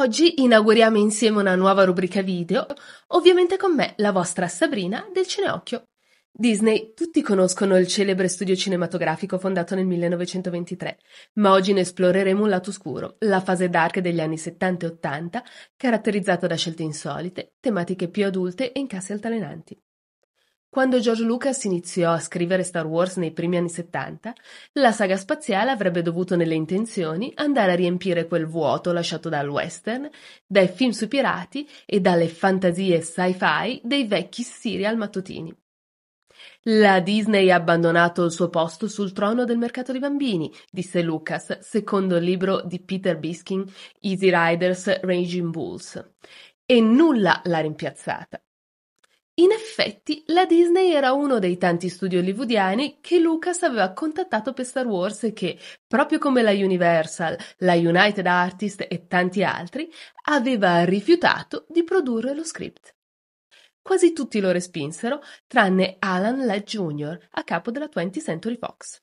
Oggi inauguriamo insieme una nuova rubrica video, ovviamente con me, la vostra Sabrina del Cineocchio. Disney, tutti conoscono il celebre studio cinematografico fondato nel 1923, ma oggi ne esploreremo un lato scuro, la fase dark degli anni 70 e 80, caratterizzata da scelte insolite, tematiche più adulte e incassi altalenanti. Quando George Lucas iniziò a scrivere Star Wars nei primi anni 70, la saga spaziale avrebbe dovuto nelle intenzioni andare a riempire quel vuoto lasciato dal western, dai film sui pirati e dalle fantasie sci-fi dei vecchi serial mattutini. La Disney ha abbandonato il suo posto sul trono del mercato dei bambini, disse Lucas, secondo il libro di Peter Biskin, Easy Riders Raging Bulls. E nulla l'ha rimpiazzata. In effetti, la Disney era uno dei tanti studi hollywoodiani che Lucas aveva contattato per Star Wars e che, proprio come la Universal, la United Artists e tanti altri, aveva rifiutato di produrre lo script. Quasi tutti lo respinsero, tranne Alan Ladd Jr., a capo della 20th Century Fox.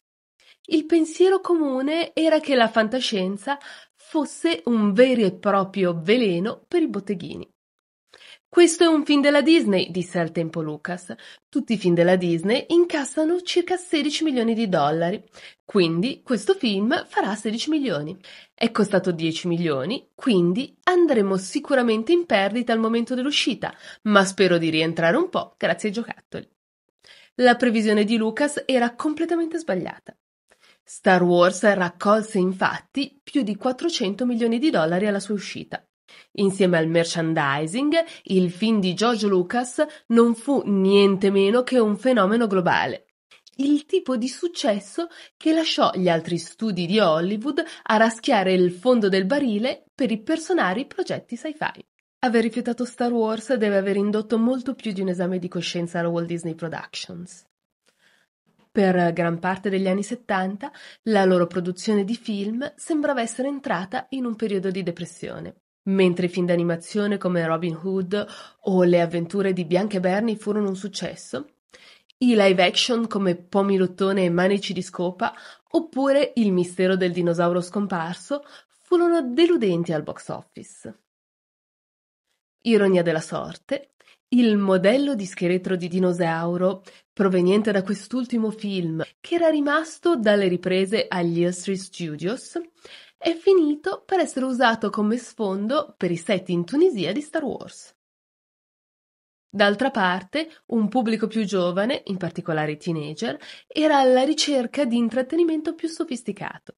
Il pensiero comune era che la fantascienza fosse un vero e proprio veleno per i botteghini questo è un film della Disney, disse al tempo Lucas. Tutti i film della Disney incassano circa 16 milioni di dollari, quindi questo film farà 16 milioni. È costato 10 milioni, quindi andremo sicuramente in perdita al momento dell'uscita, ma spero di rientrare un po' grazie ai giocattoli. La previsione di Lucas era completamente sbagliata. Star Wars raccolse infatti più di 400 milioni di dollari alla sua uscita. Insieme al merchandising, il film di George Lucas non fu nientemeno che un fenomeno globale, il tipo di successo che lasciò gli altri studi di Hollywood a raschiare il fondo del barile per i personali progetti sci-fi. Aver rifiutato Star Wars deve aver indotto molto più di un esame di coscienza alla Walt Disney Productions. Per gran parte degli anni 70 la loro produzione di film sembrava essere entrata in un periodo di depressione. Mentre i film d'animazione come Robin Hood o Le avventure di Bianca e Bernie furono un successo, i live action come Pomilottone e Manici di Scopa oppure Il mistero del dinosauro scomparso furono deludenti al box office. Ironia della sorte, il modello di scheletro di dinosauro proveniente da quest'ultimo film, che era rimasto dalle riprese agli Elstree Studios, è finito per essere usato come sfondo per i set in Tunisia di Star Wars. D'altra parte, un pubblico più giovane, in particolare i teenager, era alla ricerca di intrattenimento più sofisticato.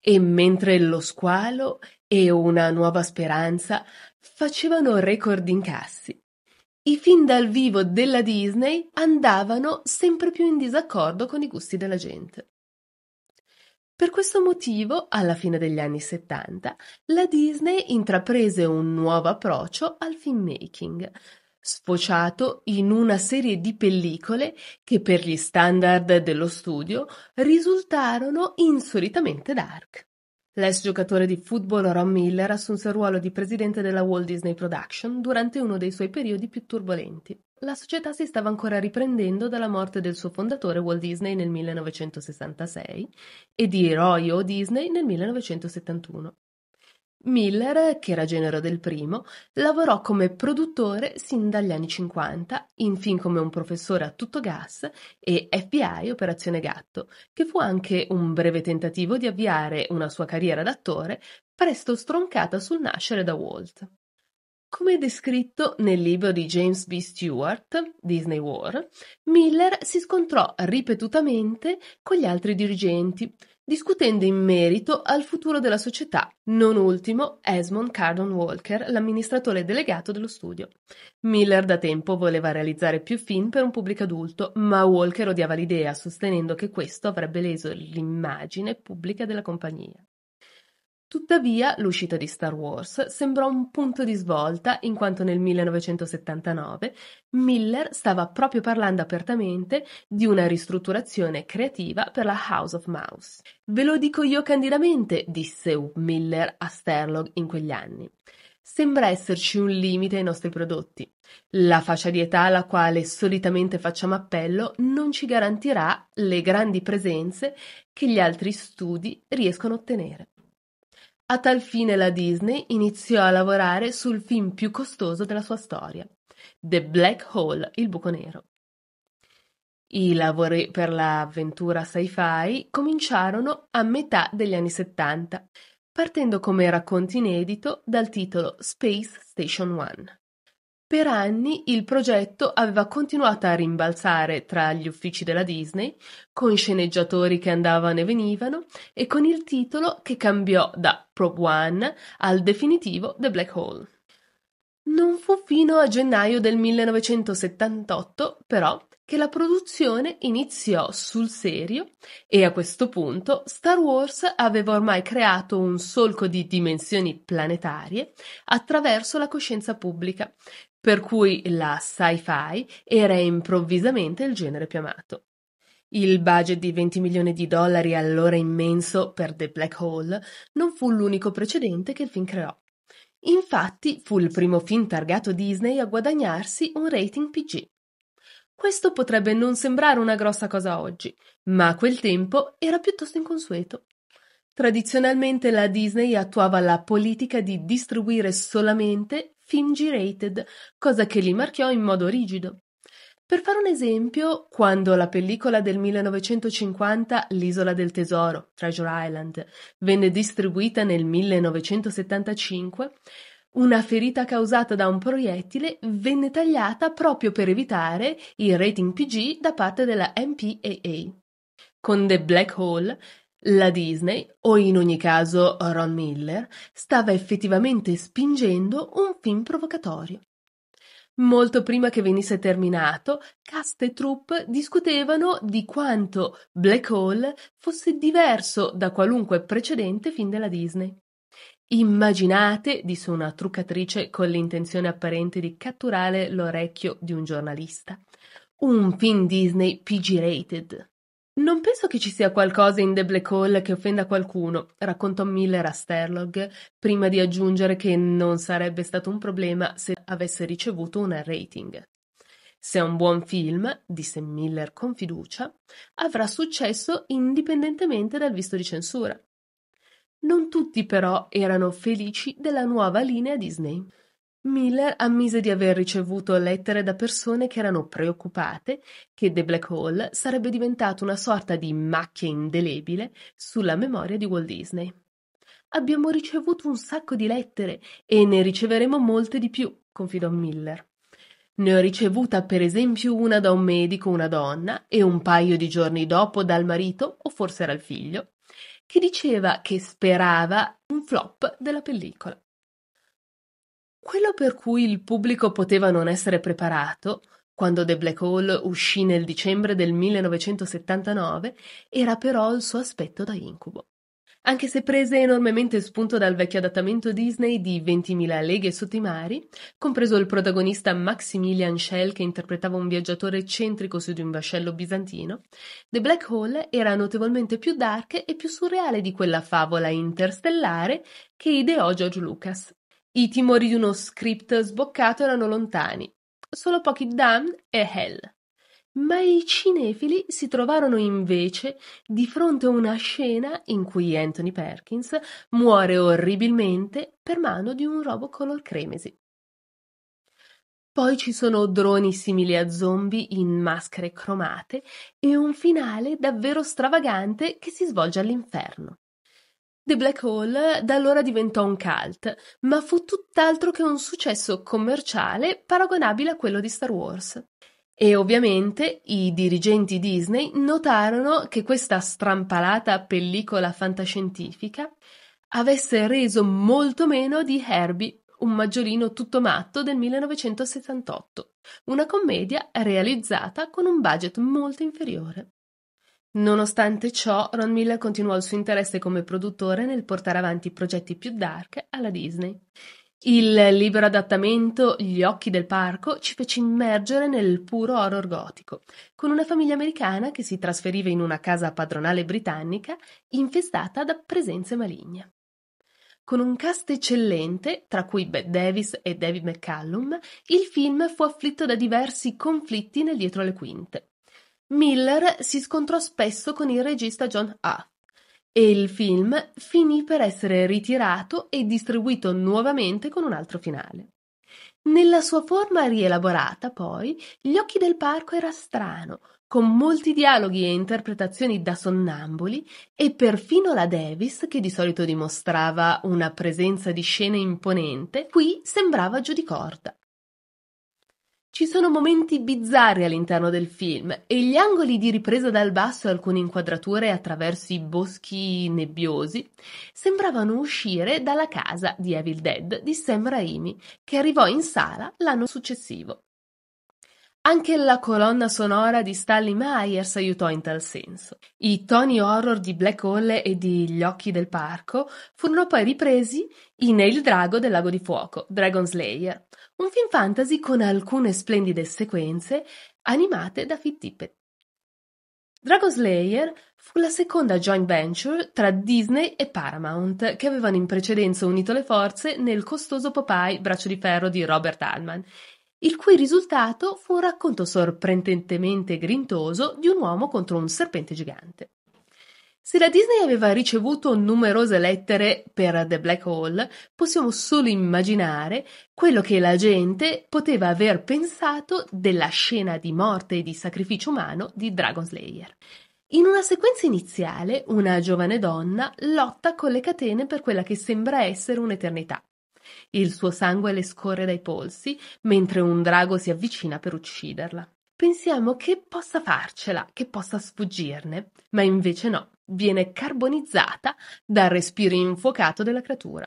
E mentre Lo Squalo e Una Nuova Speranza facevano record incassi, i film dal vivo della Disney andavano sempre più in disaccordo con i gusti della gente. Per questo motivo, alla fine degli anni settanta, la Disney intraprese un nuovo approccio al filmmaking, sfociato in una serie di pellicole che per gli standard dello studio risultarono insolitamente dark. L'ex giocatore di football Ron Miller assunse il ruolo di presidente della Walt Disney Production durante uno dei suoi periodi più turbolenti. La società si stava ancora riprendendo dalla morte del suo fondatore Walt Disney nel 1966 e di Roy O. Disney nel 1971. Miller, che era genero del primo, lavorò come produttore sin dagli anni cinquanta, infin come un professore a tutto gas e FBI Operazione Gatto, che fu anche un breve tentativo di avviare una sua carriera d'attore, presto stroncata sul nascere da Walt. Come descritto nel libro di James B. Stewart, Disney War, Miller si scontrò ripetutamente con gli altri dirigenti, discutendo in merito al futuro della società, non ultimo Esmond Cardon Walker, l'amministratore delegato dello studio. Miller da tempo voleva realizzare più film per un pubblico adulto, ma Walker odiava l'idea, sostenendo che questo avrebbe leso l'immagine pubblica della compagnia. Tuttavia l'uscita di Star Wars sembrò un punto di svolta in quanto nel 1979 Miller stava proprio parlando apertamente di una ristrutturazione creativa per la House of Mouse. Ve lo dico io candidamente, disse Miller a Sterlog in quegli anni. Sembra esserci un limite ai nostri prodotti. La fascia di età alla quale solitamente facciamo appello non ci garantirà le grandi presenze che gli altri studi riescono a ottenere. A tal fine la Disney iniziò a lavorare sul film più costoso della sua storia, The Black Hole, il buco nero. I lavori per l'avventura sci-fi cominciarono a metà degli anni 70, partendo come racconto inedito dal titolo Space Station One. Per anni il progetto aveva continuato a rimbalzare tra gli uffici della Disney, con sceneggiatori che andavano e venivano e con il titolo che cambiò da Probe One al definitivo The Black Hole. Non fu fino a gennaio del 1978, però, che la produzione iniziò sul serio e a questo punto Star Wars aveva ormai creato un solco di dimensioni planetarie attraverso la coscienza pubblica, per cui la sci-fi era improvvisamente il genere più amato. Il budget di 20 milioni di dollari allora immenso per The Black Hole non fu l'unico precedente che il film creò. Infatti fu il primo film targato Disney a guadagnarsi un rating PG. Questo potrebbe non sembrare una grossa cosa oggi, ma a quel tempo era piuttosto inconsueto. Tradizionalmente la Disney attuava la politica di distribuire solamente film G-rated, cosa che li marchiò in modo rigido. Per fare un esempio, quando la pellicola del 1950 L'isola del tesoro, Treasure Island, venne distribuita nel 1975, una ferita causata da un proiettile venne tagliata proprio per evitare il rating PG da parte della MPAA. Con The Black Hole la Disney, o in ogni caso Ron Miller, stava effettivamente spingendo un film provocatorio. Molto prima che venisse terminato, cast e troupe discutevano di quanto Black Hole fosse diverso da qualunque precedente film della Disney. Immaginate, disse una truccatrice con l'intenzione apparente di catturare l'orecchio di un giornalista, un film Disney PG-rated. Non penso che ci sia qualcosa in The Black Hole che offenda qualcuno, raccontò Miller a Sterlog, prima di aggiungere che non sarebbe stato un problema se avesse ricevuto un rating. Se è un buon film, disse Miller con fiducia, avrà successo indipendentemente dal visto di censura. Non tutti però erano felici della nuova linea Disney. Miller ammise di aver ricevuto lettere da persone che erano preoccupate che The Black Hole sarebbe diventato una sorta di macchia indelebile sulla memoria di Walt Disney. Abbiamo ricevuto un sacco di lettere e ne riceveremo molte di più, confidò Miller. Ne ho ricevuta per esempio una da un medico, una donna, e un paio di giorni dopo dal marito, o forse era il figlio, che diceva che sperava un flop della pellicola. Quello per cui il pubblico poteva non essere preparato, quando The Black Hole uscì nel dicembre del 1979, era però il suo aspetto da incubo. Anche se prese enormemente spunto dal vecchio adattamento Disney di 20.000 leghe sotto i mari, compreso il protagonista Maximilian Schell che interpretava un viaggiatore eccentrico su di un vascello bizantino, The Black Hole era notevolmente più dark e più surreale di quella favola interstellare che ideò George Lucas. I timori di uno script sboccato erano lontani, solo pochi Damn e Hell. Ma i cinefili si trovarono invece di fronte a una scena in cui Anthony Perkins muore orribilmente per mano di un robo color cremesi. Poi ci sono droni simili a zombie in maschere cromate e un finale davvero stravagante che si svolge all'inferno. The Black Hole da allora diventò un cult, ma fu tutt'altro che un successo commerciale paragonabile a quello di Star Wars. E ovviamente i dirigenti Disney notarono che questa strampalata pellicola fantascientifica avesse reso molto meno di Herbie, un maggiolino tutto matto del 1978, una commedia realizzata con un budget molto inferiore. Nonostante ciò, Ron Miller continuò il suo interesse come produttore nel portare avanti i progetti più dark alla Disney. Il libero adattamento Gli occhi del parco ci fece immergere nel puro horror gotico, con una famiglia americana che si trasferiva in una casa padronale britannica infestata da presenze maligne. Con un cast eccellente, tra cui Bette Davis e David McCallum, il film fu afflitto da diversi conflitti nel dietro le quinte. Miller si scontrò spesso con il regista John Huff e il film finì per essere ritirato e distribuito nuovamente con un altro finale. Nella sua forma rielaborata, poi, Gli occhi del parco era strano, con molti dialoghi e interpretazioni da sonnambuli e perfino la Davis, che di solito dimostrava una presenza di scena imponente, qui sembrava giù di corda. Ci sono momenti bizzarri all'interno del film e gli angoli di ripresa dal basso e alcune inquadrature attraverso i boschi nebbiosi sembravano uscire dalla casa di Evil Dead di Sam Raimi, che arrivò in sala l'anno successivo. Anche la colonna sonora di Stanley Myers aiutò in tal senso. I toni horror di Black Hole e di Gli occhi del parco furono poi ripresi in Il drago del lago di fuoco, Dragon Slayer, un film fantasy con alcune splendide sequenze animate da Phil Tippett. Dragon Slayer fu la seconda joint venture tra Disney e Paramount, che avevano in precedenza unito le forze nel costoso Popeye Braccio di ferro di Robert Allman il cui risultato fu un racconto sorprendentemente grintoso di un uomo contro un serpente gigante. Se la Disney aveva ricevuto numerose lettere per The Black Hole, possiamo solo immaginare quello che la gente poteva aver pensato della scena di morte e di sacrificio umano di Dragon Slayer. In una sequenza iniziale, una giovane donna lotta con le catene per quella che sembra essere un'eternità. Il suo sangue le scorre dai polsi, mentre un drago si avvicina per ucciderla. Pensiamo che possa farcela, che possa sfuggirne, ma invece no, viene carbonizzata dal respiro infuocato della creatura.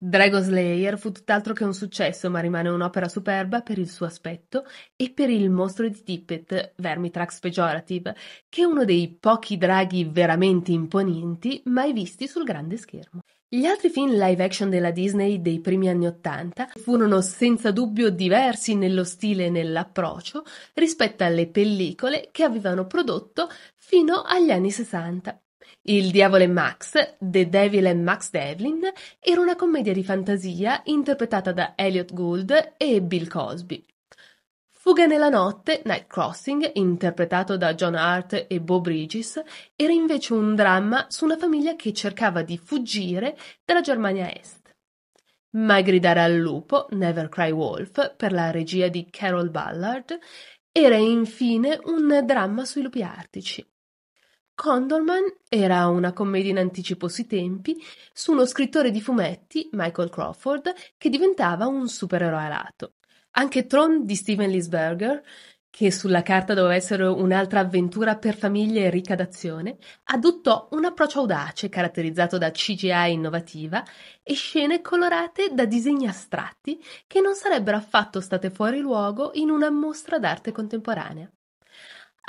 Dragon Slayer fu tutt'altro che un successo, ma rimane un'opera superba per il suo aspetto e per il mostro di Tippett, Vermitrax Pejorative, che è uno dei pochi draghi veramente imponenti mai visti sul grande schermo. Gli altri film live action della Disney dei primi anni Ottanta furono senza dubbio diversi nello stile e nell'approccio rispetto alle pellicole che avevano prodotto fino agli anni Sessanta. Il diavolo e Max, The Devil and Max Devlin, era una commedia di fantasia interpretata da Elliot Gould e Bill Cosby. Fughe nella notte, Night Crossing, interpretato da John Hart e Bo Bridges, era invece un dramma su una famiglia che cercava di fuggire dalla Germania Est. Ma gridare al lupo, Never Cry Wolf, per la regia di Carol Ballard, era infine un dramma sui lupi artici. Condorman era una commedia in anticipo sui tempi su uno scrittore di fumetti, Michael Crawford, che diventava un supereroe alato. Anche Tron di Steven Lisberger, che sulla carta doveva essere un'altra avventura per famiglie ricca d'azione, adottò un approccio audace caratterizzato da CGI innovativa e scene colorate da disegni astratti che non sarebbero affatto state fuori luogo in una mostra d'arte contemporanea.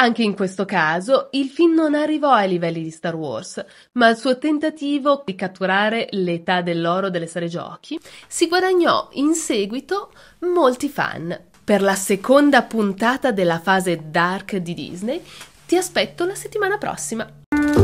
Anche in questo caso il film non arrivò ai livelli di Star Wars, ma il suo tentativo di catturare l'età dell'oro delle serie giochi si guadagnò in seguito molti fan. Per la seconda puntata della fase dark di Disney ti aspetto la settimana prossima.